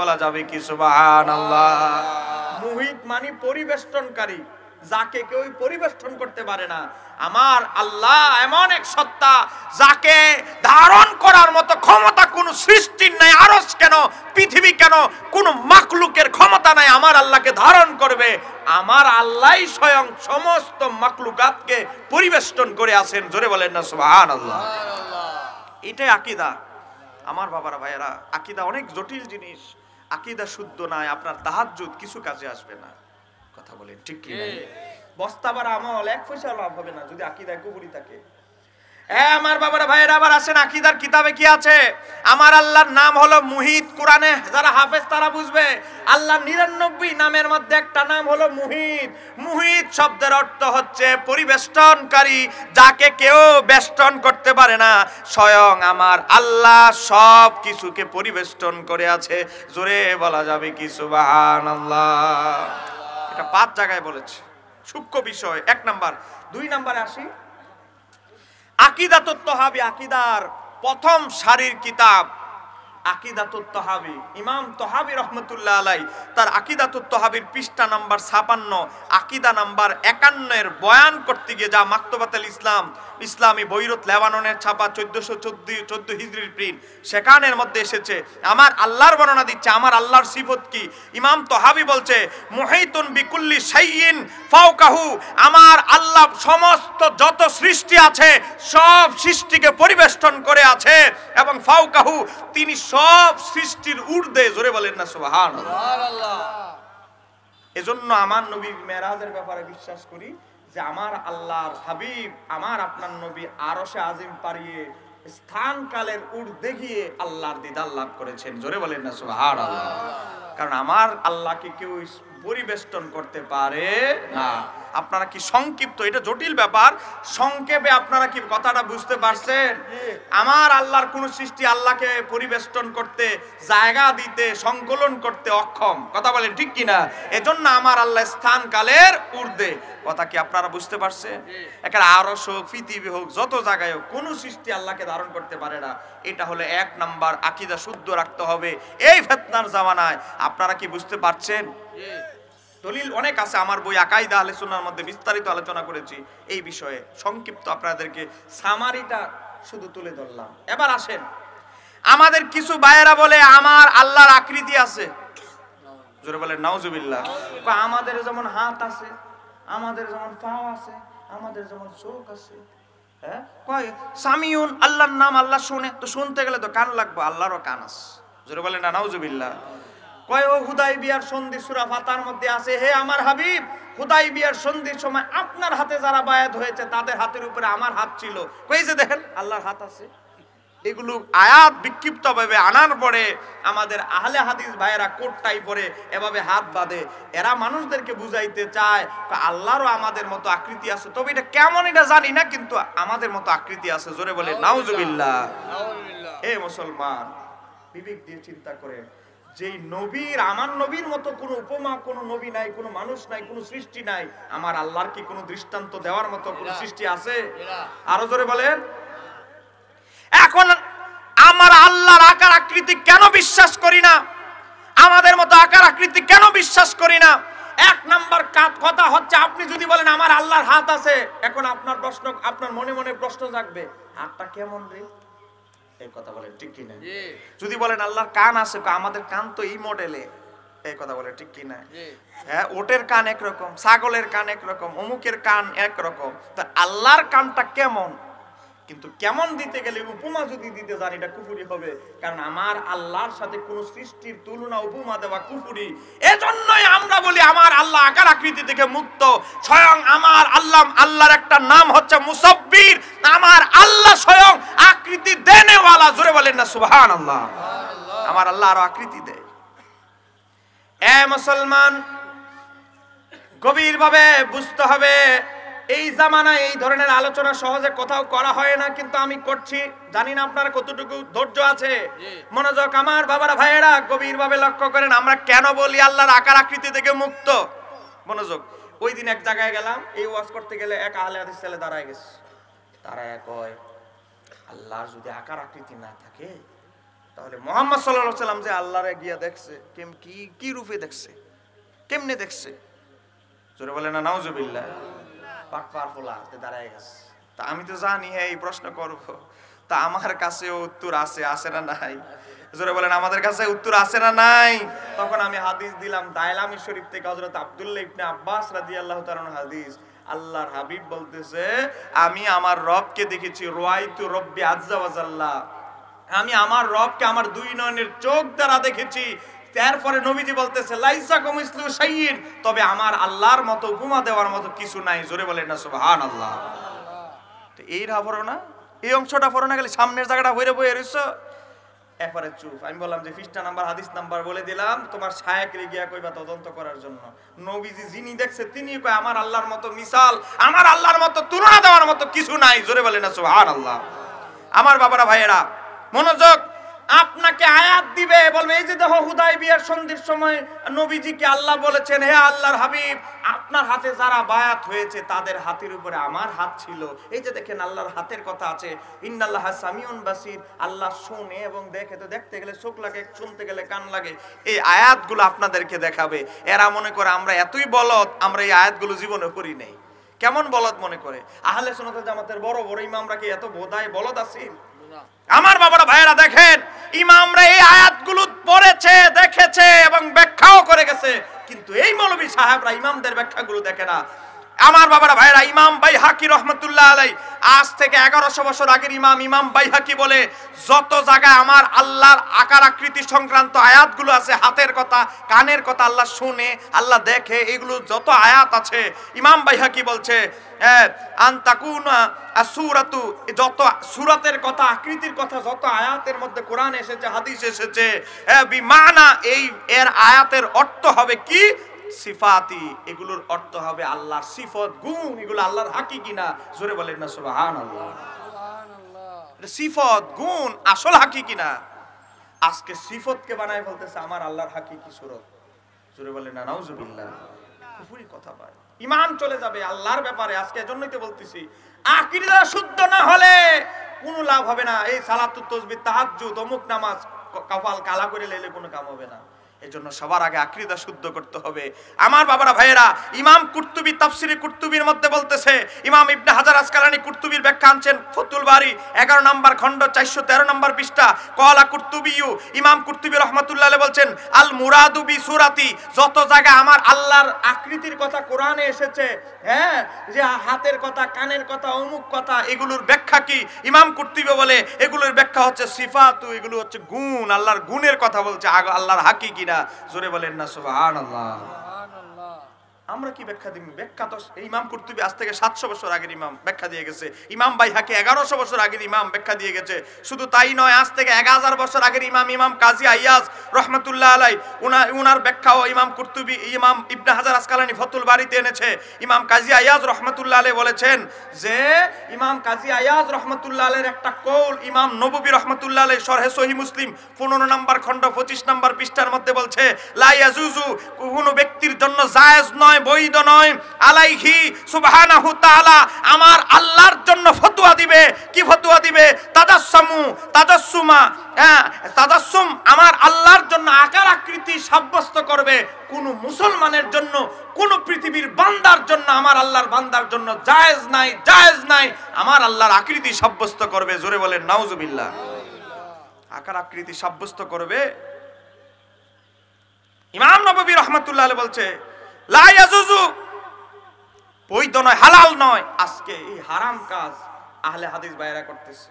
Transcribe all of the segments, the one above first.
বলা যাবে কি সুবাহান আল্লাহ মুহিত মানে পরিবেষ্টনকারী যাকে কেউ পরিবেষ্টন করতে পারে না আমার আল্লাহ এমন এক সত্তা যাকে ধারণ করার মতো ক্ষমতা কোন সৃষ্টির নাই আরস কেন পৃথিবী কেন কোন মাকলুকের ক্ষমতা নাই আমার আল্লাহকে ধারণ করবে আমার আল্লাহ স্বয়ং সমস্ত মাকলুকাতকে পরিবেষ্টন করে আছেন জোরে বলেন না সুবাহান আল্লাহ এটাই আকিদা আমার বাবারা ভাইয়েরা আকিদা অনেক জটিল জিনিস আকিদা শুদ্ধ নাই আপনার তাহাজুদ কিছু কাজে আসবে না কথা বলেন ঠিক কি বস্তাবার আমল এক পয়সা লাভ হবে না যদি আকিদা কুবুরি থাকে হ্যাঁ আমার বাবার ভাইয়ের আবার আসেন আকিদার কিতাবে কি আছে আমার আল্লাহর নাম হলো মুহিত কোরআনে যারা হাফেজ তারা বুঝবে আল্লাহ নিরানব্বই নামের মধ্যে একটা নাম হলো মুহিত মুহিত শব্দের অর্থ হচ্ছে পরিবেষ্টনকারী যাকে কেউ বেষ্টন করতে পারে না স্বয়ং আমার আল্লাহ সব কিছুকে পরিবেষ্টন করে আছে জোরে বলা যাবে কি সুবাহান আল্লাহ এটা পাঁচ জায়গায় বলেছে সূক্ষ্ম বিষয় এক নাম্বার দুই নাম্বারে আসি আকিদাতত্ত্বহাবি আকিদার প্রথম সারির কিতাব আকিদাতত্ত্বহাবি ইমাম তহাবি রহমতুল্লাহ আলাই তার আকিদাতত্ত্বহাবির পৃষ্ঠা নাম্বার ছাপান্ন আকিদা নাম্বার একান্নের বয়ান করতে গিয়ে যা মাক্তবাতাল ইসলাম ইসলামী বৈরত লেবাননের ছাপা চোদ্দশো চোদ্দ চোদ্দ হিজড়ির প্রিন্ট সেখানের মধ্যে এসেছে আমার আল্লাহর বর্ণনা দিচ্ছে আমার আল্লাহর সিফত কি ইমাম তো হাবি বলছে মোহিতুন বিকুল্লি সাইন ফাউকাহু আমার আল্লাহ সমস্ত যত সৃষ্টি আছে সব সৃষ্টিকে পরিবেষ্টন করে আছে এবং ফাউকাহু তিনি সব সৃষ্টির ঊর্ধ্বে জোরে বলেন না সুবহানাল্লাহ এজন্য আমার নবী মেরাজের ব্যাপারে বিশ্বাস করি যে আমার আল্লাহর হাবিব আমার আপনার নবী আরশে আজিম পারিয়ে কালের ঊর্ধ্বে গিয়ে আল্লাহর দিদার লাভ করেছেন জোরে বলেন না সুহার আল্লাহ কারণ আমার আল্লাহকে কেউ পরিবেষ্টন করতে পারে না আপনারা কি সংক্ষিপ্ত এটা জটিল ব্যাপার সংক্ষেপে আপনারা কি কথাটা বুঝতে পারছেন আমার আল্লাহর কোন সৃষ্টি আল্লাহকে পরিবেষ্টন করতে জায়গা দিতে সংকলন করতে অক্ষম কথা বলেন ঠিক কিনা এজন্য আমার আল্লাহ স্থান কালের ঊর্ধ্বে কথা কি আপনারা বুঝতে পারছেন একটা আরস হোক পৃথিবী হোক যত জায়গায় হোক কোনো সৃষ্টি আল্লাহকে ধারণ করতে পারে না এটা হলো এক নাম্বার আকিদা শুদ্ধ রাখতে হবে এই ফেতনার জামানায় আপনারা কি বুঝতে পারছেন দলিল অনেক আছে আমার বই আকাইদা আলোচনার মধ্যে বিস্তারিত আলোচনা করেছি এই বিষয়ে সংক্ষিপ্ত আপনাদেরকে সামারিটা শুধু তুলে ধরলাম এবার আসেন আমাদের কিছু বায়েরা বলে আমার আল্লাহর আকৃতি আছে জোরে বলে নাউজুবিল্লাহ আমাদের যেমন হাত আছে আমাদের যেমন পাও আছে আমাদের যেমন চোখ আছে হ্যাঁ কয় সামিউন আল্লাহর নাম আল্লাহ শুনে তো শুনতে গেলে তো কান লাগবে আল্লাহরও কান আছে জোরে বলে না নাউজুবিল্লাহ কয় ও হুদাই বিয়ার সন্ধি সুরা ফাতার মধ্যে আছে হে আমার হাবিব হুদাই বিয়ার সন্ধির সময় আপনার হাতে যারা বায়াত হয়েছে তাদের হাতের উপরে আমার হাত ছিল কই যে দেখেন আল্লাহর হাত আছে এগুলো আয়াত ভাবে আনার পরে আমাদের আহলে হাদিস ভাইয়েরা কোটটাই পরে এভাবে হাত বাঁধে এরা মানুষদেরকে বুঝাইতে চায় আল্লাহরও আমাদের মতো আকৃতি আছে তবে এটা কেমন এটা জানি না কিন্তু আমাদের মতো আকৃতি আছে জোরে বলে নাউজুবিল্লাহ এ মুসলমান বিবেক দিয়ে চিন্তা করে যে নবীর আমার নবীর মতো কোনো উপমা কোনো নবী নাই কোনো মানুষ নাই কোনো সৃষ্টি নাই আমার আল্লাহর কি কোনো দৃষ্টান্ত দেওয়ার মতো কোনো সৃষ্টি আছে আরো জোরে বলেন এখন আমার আল্লাহর আকার আকৃতি কেন বিশ্বাস করি না আমাদের মতো আকার আকৃতি কেন বিশ্বাস করি না এক নাম্বার কথা হচ্ছে আপনি যদি বলেন আমার আল্লাহর হাত আছে এখন আপনার প্রশ্ন আপনার মনে মনে প্রশ্ন জাগবে হাতটা কেমন রে এই কথা বলে ঠিক কিনা যদি বলেন আল্লাহর কান আছে আমাদের কান তো এই মডেলে এই কথা বলে ঠিক কিনা হ্যাঁ ওটের কান একরকম ছাগলের কান একরকম অমুকের কান একরকম তা আল্লাহর কানটা কেমন কিন্তু কেমন দিতে গেলে উপমা যদি দিতে যান এটা কুফুরি হবে কারণ আমার আল্লাহর সাথে কোন সৃষ্টির তুলনা উপমা দেওয়া কুফুরি এজন্যই আমরা বলি আমার আল্লাহ আকার আকৃতি থেকে মুক্ত স্বয়ং আমার আল্লাহ আল্লাহর একটা নাম হচ্ছে মুসব্বির আমার আল্লাহ স্বয়ং আকৃতি দেনেওয়ালা জোরে বলেন না সুবহান আল্লাহ আমার আল্লাহ আরো আকৃতি দেয় এ মুসলমান গভীরভাবে বুঝতে হবে এই জামানায় এই ধরনের আলোচনা সহজে কোথাও করা হয় না কিন্তু আমি করছি জানি না আপনার কতটুকু ধৈর্য আছে মনোযোগ আমার বাবারা ভাইয়েরা গভীরভাবে লক্ষ্য করেন আমরা কেন বলি আল্লাহর আকার আকৃতি থেকে মুক্ত মনোযোগ ওই দিন এক জায়গায় গেলাম এই ওয়াজ করতে গেলে এক আহলে হাদিস ছেলে দাঁড়ায় গেছে তারা কয় আল্লাহর যদি আকার আকৃতি না থাকে তাহলে মোহাম্মদ সাল্লাহ সাল্লাম যে আল্লাহর গিয়া দেখছে কেম কি কি রূপে দেখছে কেমনে দেখছে জোরে বলে না নাউজবিল্লাহ পাক বাটপার পোলা দাঁড়ায় গেছে তা আমি তো জানি এই প্রশ্ন করব তা আমার কাছেও উত্তর আছে আছে না নাই জোরে বলেন আমাদের কাছে উত্তর আছে না নাই তখন আমি হাদিস দিলাম দাইলামি শরীফ থেকে হজরত আব্দুল্লাহ ইবনে আব্বাস রাদিয়াল্লাহু তাআলার হাদিস আল্লাহর হাবিব বলতেছে আমি আমার রবকে দেখেছি রোয়াইতু রব্বি আজ্জা ওয়াজাল্লাহ আমি আমার রবকে আমার দুই নয়নের চোখ দ্বারা দেখেছি তারপরে নবীজি বলতেছে লাইসা ইসলু সাইয়িন তবে আমার আল্লাহর মতো উপমা দেওয়ার মতো কিছু নাই জোরে বলেন না সুবহান আল্লাহ তো এই রাফরো না এই অংশটা ফরো না গেলে সামনের জায়গাটা হইরে বইয়ে রইছ এরপরে চুপ আমি বললাম যে ফিস্টা নাম্বার হাদিস নাম্বার বলে দিলাম তোমার সায়াকে গিয়া কইবা তদন্ত করার জন্য নবীজি যিনি দেখছে তিনি কয় আমার আল্লাহর মতো মিসাল আমার আল্লাহর মতো তুলনা দেওয়ার মতো কিছু নাই জোরে বলেন না সুবহান আল্লাহ আমার বাবারা ভাইয়েরা মনোযোগ আপনাকে আয়াত দিবে বলবে এই যে দেখো হুদাই বিয়ার সন্ধির সময় নবীজিকে আল্লাহ বলেছেন হে আল্লাহর হাবিব আপনার হাতে যারা বায়াত হয়েছে তাদের হাতের উপরে আমার হাত ছিল এই যে দেখেন আল্লাহর হাতের কথা আছে ইন্নাল্লাহ সামিউন বাসির আল্লাহ শোনে এবং দেখে তো দেখতে গেলে চোখ লাগে শুনতে গেলে কান লাগে এই আয়াতগুলো আপনাদেরকে দেখাবে এরা মনে করে আমরা এতই বলত আমরা এই আয়াতগুলো জীবনে করি নেই কেমন বলদ মনে করে আহলে সোনাতে জামাতের বড় বড় ইমামরা কি এত বোধায় বলদ আছে আমার বাবারা ভাইয়েরা দেখেন ইমামরা এই আয়াতগুলো পড়েছে দেখেছে এবং ব্যাখ্যাও করে গেছে কিন্তু এই মৌলবী সাহেবরা ইমামদের ব্যাখ্যাগুলো দেখে না আমার বাবারা ভাইরা ইমাম বাই হাকি রহমতুল্লাহ আলাই আজ থেকে এগারোশো বছর আগের ইমাম ইমাম বাই হাকি বলে যত জায়গায় আমার আল্লাহর আকার আকৃতি সংক্রান্ত আয়াতগুলো আছে হাতের কথা কানের কথা আল্লাহ শুনে আল্লাহ দেখে এগুলো যত আয়াত আছে ইমাম বাই হাকি বলছে সুরাতু যত সুরাতের কথা আকৃতির কথা যত আয়াতের মধ্যে কোরআন এসেছে হাদিস এসেছে বিমানা এই এর আয়াতের অর্থ হবে কি সিফাতি এগুলোর অর্থ হবে আল্লাহর সিফত গুণ এগুলো আল্লাহর হাকি কিনা জোরে বলেন না সুবাহান আল্লাহ সিফত গুণ আসল হাকি কিনা আজকে সিফতকে বানায় বলতেছে আমার আল্লাহর হাকি কি সুরত জোরে বলেন না নাউজুবিল্লাহ কুফুরি কথা পায় ইমান চলে যাবে আল্লাহর ব্যাপারে আজকে এজন্যই তো বলতেছি শুদ্ধ না হলে কোনো লাভ হবে না এই সালাতুত তাহাজ্জুদ অমুক নামাজ কপাল কালা করে লেলে কোনো কাম হবে না এজন্য সবার আগে আকৃদা শুদ্ধ করতে হবে আমার বাবারা ভাইয়েরা ইমাম কুর্তুবি তাফসিরি কুর্তুবির মধ্যে বলতেছে ইমাম ইবনে হাজার আসকালানি কুর্তুবির ব্যাখ্যা আনছেন ফতুল বাড়ি এগারো নম্বর খণ্ড চারশো তেরো নম্বর পৃষ্ঠা কলা কুর্তুবিউ ইমাম কুর্তুবি রহমতুল্লাহ বলছেন আল মুরাদুবি সুরাতি যত জায়গায় আমার আল্লাহর আকৃতির কথা কোরআনে এসেছে হ্যাঁ যে হাতের কথা কানের কথা অমুক কথা এগুলোর ব্যাখ্যা কি ইমাম কুর্তুবি বলে এগুলোর ব্যাখ্যা হচ্ছে সিফাতু এগুলো হচ্ছে গুণ আল্লাহর গুণের কথা বলছে আল্লাহর হাকি কি জোরে বলেন না সুবাহ আল্লাহ আমরা কি ব্যাখ্যা দিব ব্যাখ্যা তো ইমাম কর্তুবী আজ থেকে সাতশো বছর আগের ইমাম ব্যাখ্যা দিয়ে গেছে ইমাম বাই হাকে এগারোশো বছর আগের ইমাম ব্যাখ্যা দিয়ে গেছে শুধু তাই নয় আজ থেকে এক হাজার বছর আগের ইমাম ইমাম কাজী আইয়াজ রহমতুল্লাহ আলাই উনার উনার ব্যাখ্যাও ইমাম কর্তুবী ইমাম ইবনা হাজার আসকালানি ফতুল বাড়িতে এনেছে ইমাম কাজী আয়াজ রহমতুল্লাহ আলাই বলেছেন যে ইমাম কাজী আয়াজ রহমতুল্লাহ আলের একটা কৌল ইমাম নবী রহমতুল্লাহ আলাই সরহে সহি মুসলিম পনেরো নম্বর খণ্ড পঁচিশ নম্বর পৃষ্ঠার মধ্যে বলছে লাইয়াজুজু কোনো ব্যক্তির জন্য জায়েজ নয় বৈধ নয় আলাইহি সুবহানাহু তাআলা আমার আল্লাহর জন্য ফতোয়া দিবে কি ফতোয়া দিবে তাজাসসামু তাজাসসুমা হ্যাঁ তাজাসসুম আমার আল্লাহর জন্য আকার আকৃতি সাব্যস্ত করবে কোন মুসলমানের জন্য কোন পৃথিবীর বান্দার জন্য আমার আল্লাহর বান্দার জন্য জায়েজ নাই জায়েজ নাই আমার আল্লাহর আকৃতি সাব্যস্ত করবে জোরে বলেন নাউজুবিল্লাহ আকার আকৃতি সাব্যস্ত করবে ইমাম নবী রহমতুল্লাহ বলছে নয় হালাল নয় আজকে এই হারাম করতেছে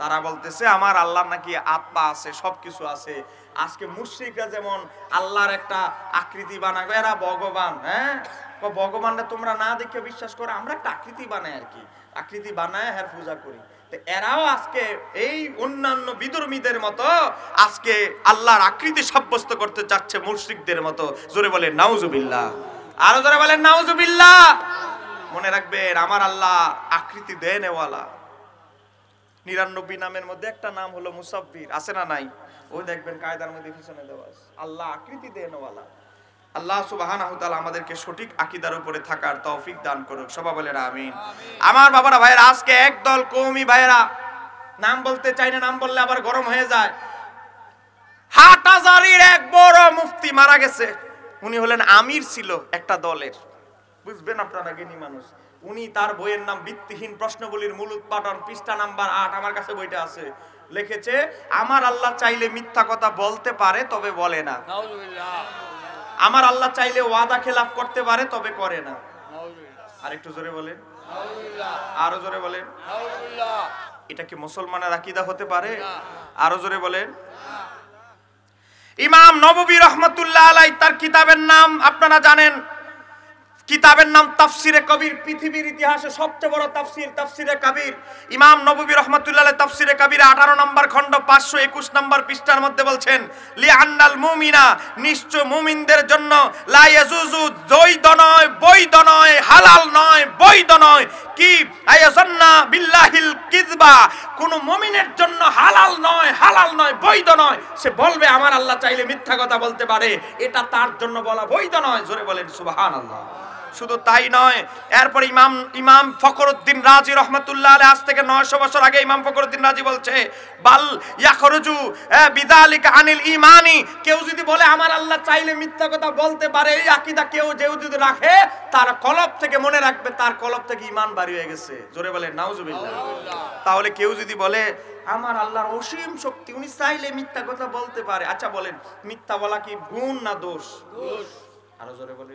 তারা বলতেছে আমার আল্লাহর নাকি আব্বা আছে সবকিছু আছে আজকে মুশ্রিকরা যেমন আল্লাহর একটা আকৃতি বানাবে এরা ভগবান হ্যাঁ ভগবানরা তোমরা না দেখে বিশ্বাস করো আমরা একটা আকৃতি বানাই আর কি আকৃতি বানায় হ্যাঁ পূজা করি এরাও আজকে এই অন্যান্য বিধর্মীদের মতো আজকে আল্লাহর আকৃতি সাব্যস্ত করতে চাচ্ছে মুশ্রিকদের মতো জোরে বলে নাউজুবিল্লা আরো জোরে বলেন নাউজুবিল্লা মনে রাখবেন আমার আল্লাহ আকৃতি দেনওয়ালা নিরানব্বই নামের মধ্যে একটা নাম হলো মুসাব্বির আছে না নাই ও দেখবেন কায়দার মধ্যে পিছনে দেওয়া আল্লাহ আকৃতি দেনওয়ালা আল্লাহ সুবাহান আমাদেরকে সঠিক আকিদার উপরে থাকার তৌফিক দান করুক সবাই বলে আমিন আমার বাবারা ভাইয়ের আজকে একদল কৌমি ভাইয়েরা নাম বলতে চাই না নাম বললে আবার গরম হয়ে যায় হাটাজারির এক বড় মুফতি মারা গেছে উনি হলেন আমির ছিল একটা দলের বুঝবেন আপনারা মানুষ উনি তার বইয়ের নাম ভিত্তিহীন প্রশ্নগুলির মূল উৎপাদন পৃষ্ঠা নাম্বার আট আমার কাছে বইটা আছে লিখেছে আমার আল্লাহ চাইলে মিথ্যা কথা বলতে পারে তবে বলে না আমার আল্লাহ চাইলে ওয়াদা খেলাফ করতে পারে তবে করে না আর একটু জোরে বলেন আরো জোরে বলেন এটা কি মুসলমানের আকিদা হতে পারে আরো জোরে বলেন ইমাম নববী রহমতুল্লাহ আলাই তার কিতাবের নাম আপনারা জানেন কিতাবের নাম তাফসিরে কবির পৃথিবীর ইতিহাসে সবচেয়ে বড় তাফসির তাফসিরে কবির ইমাম নবী রহমতুল্লাহ তাফসিরে কবির আঠারো নম্বর খণ্ড পাঁচশো একুশ নম্বর পৃষ্ঠার মধ্যে বলছেন লি আন্নাল মুমিনা নিশ্চয় মুমিনদের জন্য লাইয়াজুজু জৈদ নয় বৈধ নয় হালাল নয় বৈধ নয় কি আয়াজন্না বিল্লাহিল কিজবা কোন মুমিনের জন্য হালাল নয় হালাল নয় বৈধ নয় সে বলবে আমার আল্লাহ চাইলে মিথ্যা কথা বলতে পারে এটা তার জন্য বলা বৈধ নয় জোরে বলেন সুবহানাল্লাহ শুধু তাই নয় এরপর ইমাম ইমাম ফখরুদ্দিন রাজি রহমতুল্লাহ আলী আজ থেকে নয়শো বছর আগে ইমাম ফখরুদ্দিন রাজি বলছে বাল ইয়াখরুজু বিদালিক আনিল ইমানি কেউ যদি বলে আমার আল্লাহ চাইলে মিথ্যা কথা বলতে পারে এই আকিদা কেউ যেউ যদি রাখে তার কলব থেকে মনে রাখবে তার কলব থেকে ইমান বাড়ি হয়ে গেছে জোরে বলে নাউজুবিল্লাহ তাহলে কেউ যদি বলে আমার আল্লাহর অসীম শক্তি উনি চাইলে মিথ্যা কথা বলতে পারে আচ্ছা বলেন মিথ্যা বলা কি গুণ না দোষ আরো জোরে বলে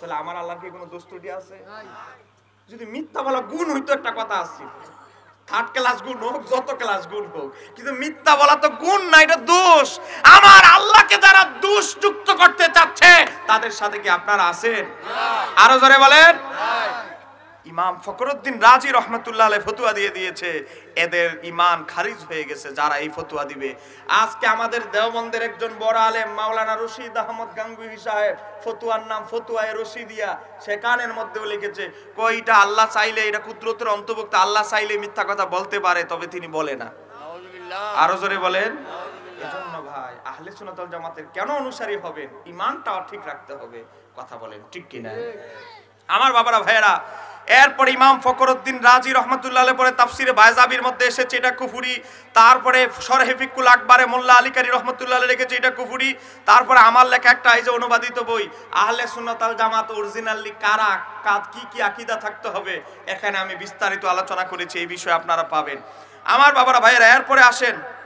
তাহলে আমার আল্লাহর কি কোনো দোষ ত্রুটি আছে যদি মিথ্যা বলা গুণ হইতো একটা কথা আছে থার্ড ক্লাস গুণ হোক যত ক্লাস গুণ হোক কিন্তু মিথ্যা বলা তো গুণ না এটা দোষ আমার আল্লাহকে যারা দোষ যুক্ত করতে চাচ্ছে তাদের সাথে কি আপনারা আছেন আরো জোরে বলেন ইমাম ফকরুদ্দিন রাজি রহমতুল্লাহ আলহ ফতুয়া দিয়ে দিয়েছে এদের ইমান খারিজ হয়ে গেছে যারা এই ফতুয়া দিবে আজকে আমাদের দেওবন্দের একজন বড় আলেম মাওলানা রশিদ আহমদ গাঙ্গুহি সাহেব ফতুয়ার নাম ফতুয়ায় রশিদিয়া সে কানের মধ্যেও লিখেছে কইটা আল্লাহ চাইলে এটা কুদরতের অন্তর্ভুক্ত আল্লাহ চাইলে মিথ্যা কথা বলতে পারে তবে তিনি বলে না আরো জোরে বলেন এজন্য ভাই আহলে সুনাতল জামাতের কেন অনুসারী হবেন ইমানটা ঠিক রাখতে হবে কথা বলেন ঠিক কিনা আমার বাবারা ভাইয়েরা এরপর ইমাম ফকরুদ্দিন রাজি রহমতুল্লাহ পরে তাফসিরে বায়জাবির মধ্যে এসেছে এটা কুফুরি তারপরে সরহেফিকুল আকবারে মোল্লা আলিকারী রহমতুল্লাহ রেখেছে এটা কুফুরি তারপরে আমার লেখা একটা এই যে অনুবাদিত বই আহলে সুনতাল জামাত অরিজিনালি কারা কাজ কি কি আকিদা থাকতে হবে এখানে আমি বিস্তারিত আলোচনা করেছি এই বিষয়ে আপনারা পাবেন আমার বাবারা ভাইয়েরা এরপরে আসেন